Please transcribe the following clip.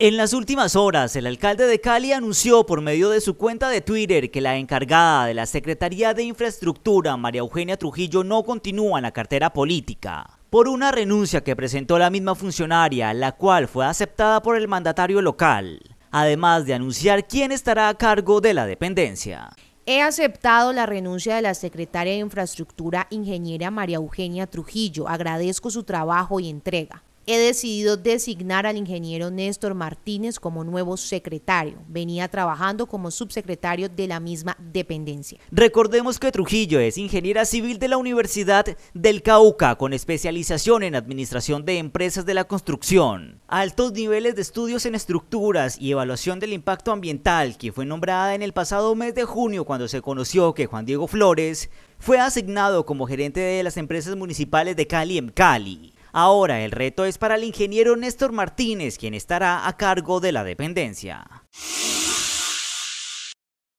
En las últimas horas, el alcalde de Cali anunció por medio de su cuenta de Twitter que la encargada de la Secretaría de Infraestructura, María Eugenia Trujillo, no continúa en la cartera política por una renuncia que presentó la misma funcionaria, la cual fue aceptada por el mandatario local, además de anunciar quién estará a cargo de la dependencia. He aceptado la renuncia de la secretaria de Infraestructura, ingeniera María Eugenia Trujillo. Agradezco su trabajo y entrega he decidido designar al ingeniero Néstor Martínez como nuevo secretario. Venía trabajando como subsecretario de la misma dependencia. Recordemos que Trujillo es ingeniera civil de la Universidad del Cauca con especialización en administración de empresas de la construcción, altos niveles de estudios en estructuras y evaluación del impacto ambiental, que fue nombrada en el pasado mes de junio cuando se conoció que Juan Diego Flores fue asignado como gerente de las empresas municipales de Cali en Cali. Ahora el reto es para el ingeniero Néstor Martínez, quien estará a cargo de la dependencia.